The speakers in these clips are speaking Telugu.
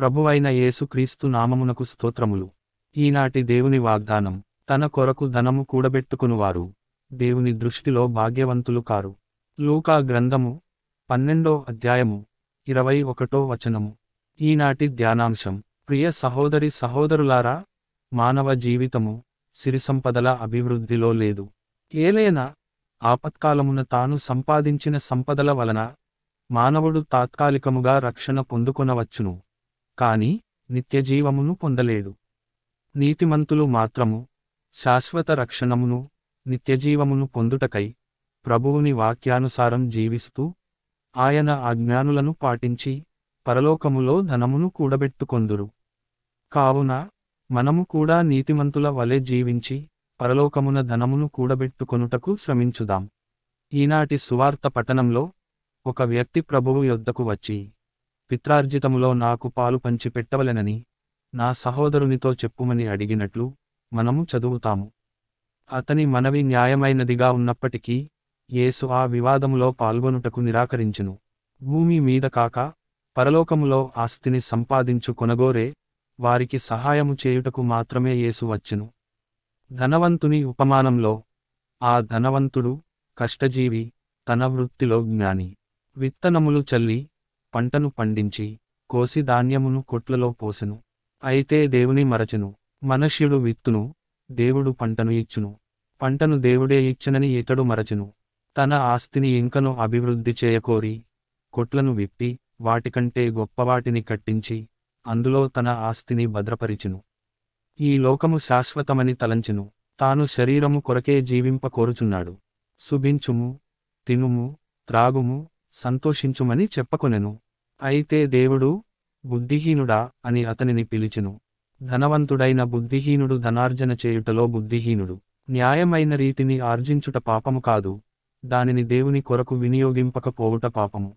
ప్రభువైన యేసుక్రీస్తు నామమునకు స్తోత్రములు ఈనాటి దేవుని వాగ్దానం తన కొరకు ధనము కూడబెట్టుకునువారు దేవుని దృష్టిలో భాగ్యవంతులు కారు లూకా గ్రంథము పన్నెండో అధ్యాయము ఇరవై ఒకటో వచనము ఈనాటి ధ్యానాంశం ప్రియ సహోదరి సహోదరులారా మానవ జీవితము సిరిసంపదల అభివృద్ధిలో లేదు ఏలైనా ఆపత్కాలమున తాను సంపాదించిన సంపదల వలన మానవుడు తాత్కాలికముగా రక్షణ పొందుకొనవచ్చును కాని నిత్యజీవమును పొందలేడు నీతిమంతులు మాత్రము శాశ్వత రక్షణమును నిత్యజీవమును పొందుటకై ప్రభువుని వాక్యానుసారం జీవిస్తూ ఆయన ఆజ్ఞానులను పాటించి పరలోకములో ధనమును కూడబెట్టుకొందురు కావున మనము కూడా నీతిమంతుల వలె జీవించి పరలోకమున ధనమును కూడబెట్టుకొనుటకు శ్రమించుదాం ఈనాటి సువార్త పట్టణంలో ఒక వ్యక్తి ప్రభువు యొద్దకు వచ్చి పిత్రార్జితములో నాకు పాలు పంచి పెట్టవలెనని నా సహోదరునితో చెప్పుమని అడిగినట్లు మనము చదువుతాము అతని మనవి న్యాయమైనదిగా ఉన్నప్పటికీ యేసు ఆ వివాదములో పాల్గొనుటకు నిరాకరించును భూమి మీద కాక పరలోకములో ఆస్తిని సంపాదించు కొనగోరే వారికి సహాయము చేయుటకు మాత్రమే యేసు వచ్చును ధనవంతుని ఉపమానంలో ఆ ధనవంతుడు కష్టజీవి తన వృత్తిలో జ్ఞాని విత్తనములు చల్లి పంటను పండించి కోసి ధాన్యమును కొట్లలో పోసెను అయితే దేవుని మరచెను మనుష్యుడు విత్తును దేవుడు పంటను ఇచ్చును పంటను దేవుడే ఇచ్చనని ఇతడు మరచెను తన ఆస్తిని ఇంకను అభివృద్ధి చేయకోరి కొట్లను విప్పి వాటికంటే గొప్పవాటిని కట్టించి అందులో తన ఆస్తిని భద్రపరిచెను ఈ లోకము శాశ్వతమని తలంచెను తాను శరీరము కొరకే జీవింప కోరుచున్నాడు సుభించుము తినుము త్రాగుము సంతోషించుమని చెప్పకొనెను అయితే దేవుడు బుద్ధిహీనుడా అని అతనిని పిలిచెను ధనవంతుడైన బుద్ధిహీనుడు ధనార్జన చేయుటలో బుద్ధిహీనుడు న్యాయమైన రీతిని ఆర్జించుట పాపము కాదు దానిని దేవుని కొరకు వినియోగింపకపోవుట పాపము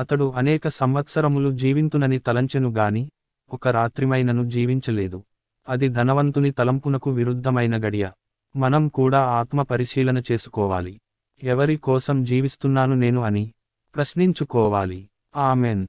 అతడు అనేక సంవత్సరములు జీవింతునని తలంచెను గాని ఒక రాత్రిమైనను జీవించలేదు అది ధనవంతుని తలంపునకు విరుద్ధమైన గడియ మనం కూడా ఆత్మ పరిశీలన చేసుకోవాలి ఎవరి కోసం జీవిస్తున్నాను నేను అని ప్రశ్నించుకోవాలి ఆమెన్